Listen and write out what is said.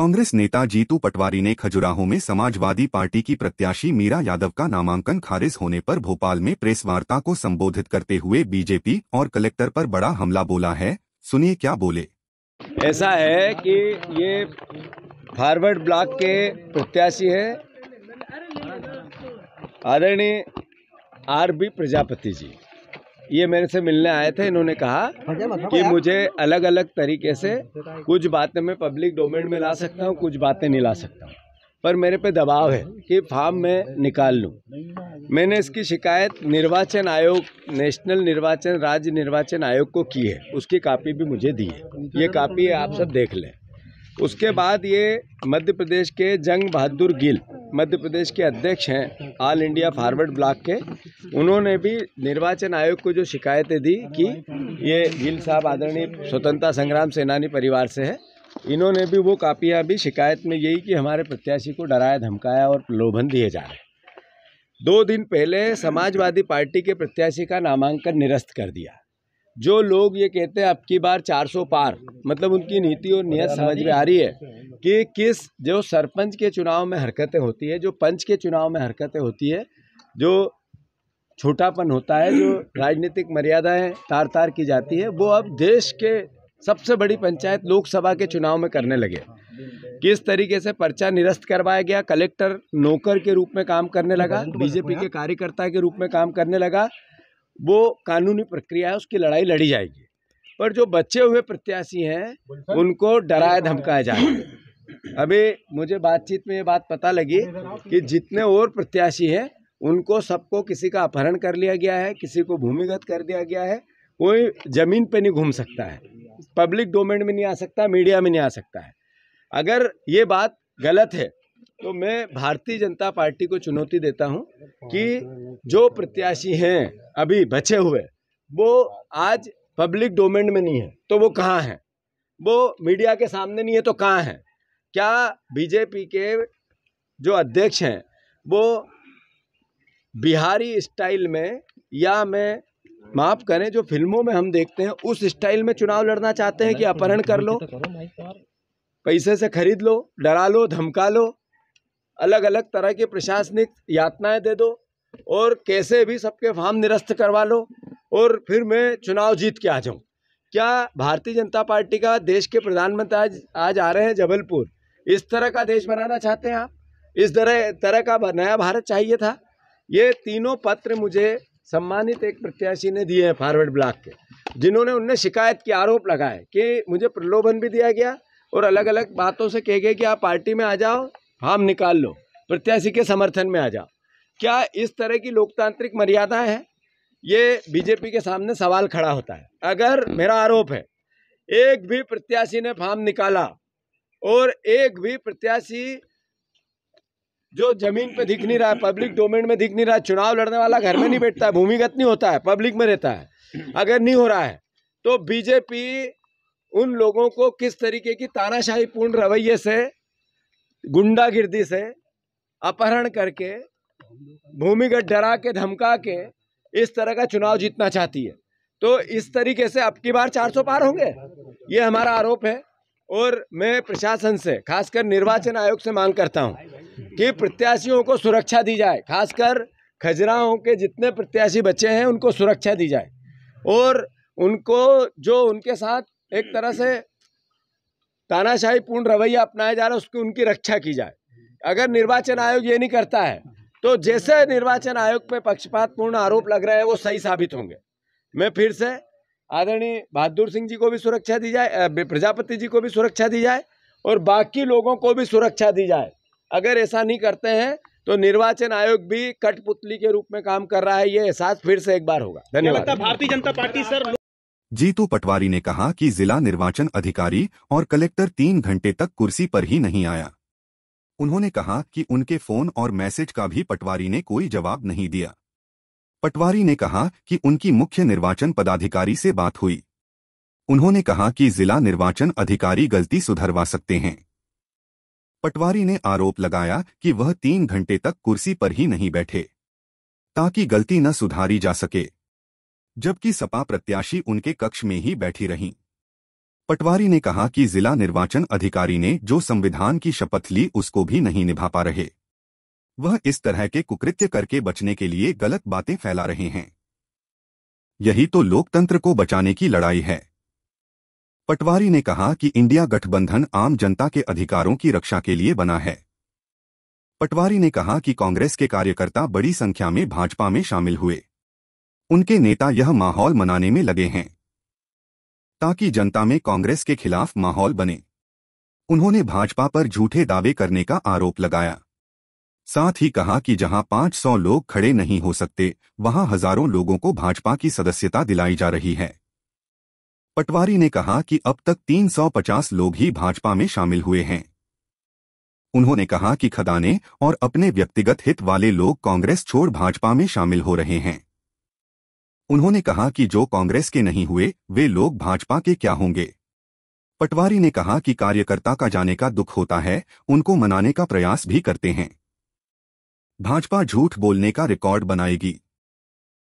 कांग्रेस नेता जीतू पटवारी ने खजुराहो में समाजवादी पार्टी की प्रत्याशी मीरा यादव का नामांकन खारिज होने पर भोपाल में प्रेस वार्ता को संबोधित करते हुए बीजेपी और कलेक्टर पर बड़ा हमला बोला है सुनिए क्या बोले ऐसा है कि ये फॉरवर्ड ब्लॉक के प्रत्याशी है आदरणीय आर बी प्रजापति जी ये मेरे से मिलने आए थे इन्होंने कहा कि मुझे अलग अलग तरीके से कुछ बातें मैं पब्लिक डोमेन में ला सकता हूँ कुछ बातें नहीं ला सकता हूँ पर मेरे पे दबाव है कि फार्म में निकाल लूँ मैंने इसकी शिकायत निर्वाचन आयोग नेशनल निर्वाचन राज्य निर्वाचन आयोग को की है उसकी कापी भी मुझे दी है ये कापी आप सब देख लें उसके बाद ये मध्य प्रदेश के जंग बहादुर गिल मध्य प्रदेश के अध्यक्ष हैं ऑल इंडिया फारवर्ड ब्लॉक के उन्होंने भी निर्वाचन आयोग को जो शिकायतें दी कि ये गिल साहब आदरणीय स्वतंत्रता संग्राम सेनानी परिवार से है इन्होंने भी वो कापियाँ भी शिकायत में यही कि हमारे प्रत्याशी को डराया धमकाया और प्रलोभन दिए जा रहे दो दिन पहले समाजवादी पार्टी के प्रत्याशी का नामांकन निरस्त कर दिया जो लोग ये कहते हैं अब की बार 400 पार मतलब उनकी नीति और नियत समझ में आ रही है कि किस जो सरपंच के चुनाव में हरकतें होती है जो पंच के चुनाव में हरकतें होती है जो छोटापन होता है जो राजनीतिक मर्यादाएं तार तार की जाती है वो अब देश के सबसे बड़ी पंचायत लोकसभा के चुनाव में करने लगे किस तरीके से पर्चा निरस्त करवाया गया कलेक्टर नौकर के रूप में काम करने लगा बीजेपी के कार्यकर्ता के रूप में काम करने लगा वो कानूनी प्रक्रिया है उसकी लड़ाई लड़ी जाएगी पर जो बचे हुए प्रत्याशी हैं उनको डराया धमकाया जाएगा अभी मुझे बातचीत में ये बात पता लगी कि जितने और प्रत्याशी हैं उनको सबको किसी का अपहरण कर लिया गया है किसी को भूमिगत कर दिया गया है कोई ज़मीन पे नहीं घूम सकता है पब्लिक डोमेन में नहीं आ सकता मीडिया में नहीं आ सकता है अगर ये बात गलत है तो मैं भारतीय जनता पार्टी को चुनौती देता हूँ कि जो प्रत्याशी हैं अभी बचे हुए वो आज पब्लिक डोमेन में नहीं है तो वो कहाँ हैं वो मीडिया के सामने नहीं है तो कहाँ हैं क्या बीजेपी के जो अध्यक्ष हैं वो बिहारी स्टाइल में या मैं माफ करें जो फिल्मों में हम देखते हैं उस स्टाइल में चुनाव लड़ना चाहते हैं कि अपहरण कर लो पैसे से खरीद लो डरा लो धमका लो अलग अलग तरह के प्रशासनिक यातनाएं दे दो और कैसे भी सबके फार्म निरस्त करवा लो और फिर मैं चुनाव जीत के आ जाऊँ क्या भारतीय जनता पार्टी का देश के प्रधानमंत्री आज आज आ रहे हैं जबलपुर इस तरह का देश बनाना चाहते हैं आप इस तरह तरह का नया भारत चाहिए था ये तीनों पत्र मुझे सम्मानित एक प्रत्याशी ने दिए हैं फॉरवर्ड ब्लॉक के जिन्होंने उनने शिकायत के आरोप लगाए कि मुझे प्रलोभन भी दिया गया और अलग अलग बातों से कह गए कि आप पार्टी में आ जाओ हम निकाल लो प्रत्याशी के समर्थन में आ जाओ क्या इस तरह की लोकतांत्रिक मर्यादा है ये बीजेपी के सामने सवाल खड़ा होता है अगर मेरा आरोप है एक भी प्रत्याशी ने फार्म निकाला और एक भी प्रत्याशी जो जमीन पे दिख नहीं रहा है पब्लिक डोमेन में दिख नहीं रहा है चुनाव लड़ने वाला घर में नहीं बैठता है भूमिगत नहीं होता है पब्लिक में रहता है अगर नहीं हो रहा है तो बीजेपी उन लोगों को किस तरीके की तानाशाही पूर्ण रवैये से गुंडागिर्दी से अपहरण करके भूमिगत डरा के धमका के इस तरह का चुनाव जीतना चाहती है तो इस तरीके से अब की बार 400 पार होंगे ये हमारा आरोप है और मैं प्रशासन से खासकर निर्वाचन आयोग से मांग करता हूँ कि प्रत्याशियों को सुरक्षा दी जाए खासकर खजराहों के जितने प्रत्याशी बच्चे हैं उनको सुरक्षा दी जाए और उनको जो उनके साथ एक तरह से तानाशाही पूर्ण रवैया अपनाया जा रहा है उसकी उनकी रक्षा की जाए अगर निर्वाचन आयोग ये नहीं करता है तो जैसे निर्वाचन आयोग पे पक्षपात पूर्ण आरोप लग रहे हैं वो सही साबित होंगे मैं फिर से आदरणीय बहादुर सिंह जी को भी सुरक्षा दी जाए प्रजापति जी को भी सुरक्षा दी जाए और बाकी लोगों को भी सुरक्षा दी जाए अगर ऐसा नहीं करते हैं तो निर्वाचन आयोग भी कठपुतली के रूप में काम कर रहा है ये एहसास फिर से एक बार होगा धन्यवाद भारतीय जनता पार्टी सर जीतू पटवारी ने कहा कि जिला निर्वाचन अधिकारी और कलेक्टर तीन घंटे तक कुर्सी पर ही नहीं आया उन्होंने कहा कि उनके फोन और मैसेज का भी पटवारी ने कोई जवाब नहीं दिया पटवारी ने कहा कि उनकी मुख्य निर्वाचन पदाधिकारी से बात हुई उन्होंने कहा कि जिला निर्वाचन अधिकारी गलती सुधरवा सकते हैं पटवारी ने आरोप लगाया कि वह तीन घंटे तक कुर्सी पर ही नहीं बैठे ताकि गलती न सुधारी जा सके जबकि सपा प्रत्याशी उनके कक्ष में ही बैठी रहीं पटवारी ने कहा कि जिला निर्वाचन अधिकारी ने जो संविधान की शपथ ली उसको भी नहीं निभा पा रहे वह इस तरह के कुकृत्य करके बचने के लिए गलत बातें फैला रहे हैं यही तो लोकतंत्र को बचाने की लड़ाई है पटवारी ने कहा कि इंडिया गठबंधन आम जनता के अधिकारों की रक्षा के लिए बना है पटवारी ने कहा कि कांग्रेस के कार्यकर्ता बड़ी संख्या में भाजपा में शामिल हुए उनके नेता यह माहौल मनाने में लगे हैं ताकि जनता में कांग्रेस के खिलाफ माहौल बने उन्होंने भाजपा पर झूठे दावे करने का आरोप लगाया साथ ही कहा कि जहां 500 लोग खड़े नहीं हो सकते वहां हजारों लोगों को भाजपा की सदस्यता दिलाई जा रही है पटवारी ने कहा कि अब तक 350 लोग ही भाजपा में शामिल हुए हैं उन्होंने कहा कि खदाने और अपने व्यक्तिगत हित वाले लोग कांग्रेस छोड़ भाजपा में शामिल हो रहे हैं उन्होंने कहा कि जो कांग्रेस के नहीं हुए वे लोग भाजपा के क्या होंगे पटवारी ने कहा कि कार्यकर्ता का जाने का दुख होता है उनको मनाने का प्रयास भी करते हैं भाजपा झूठ बोलने का रिकॉर्ड बनाएगी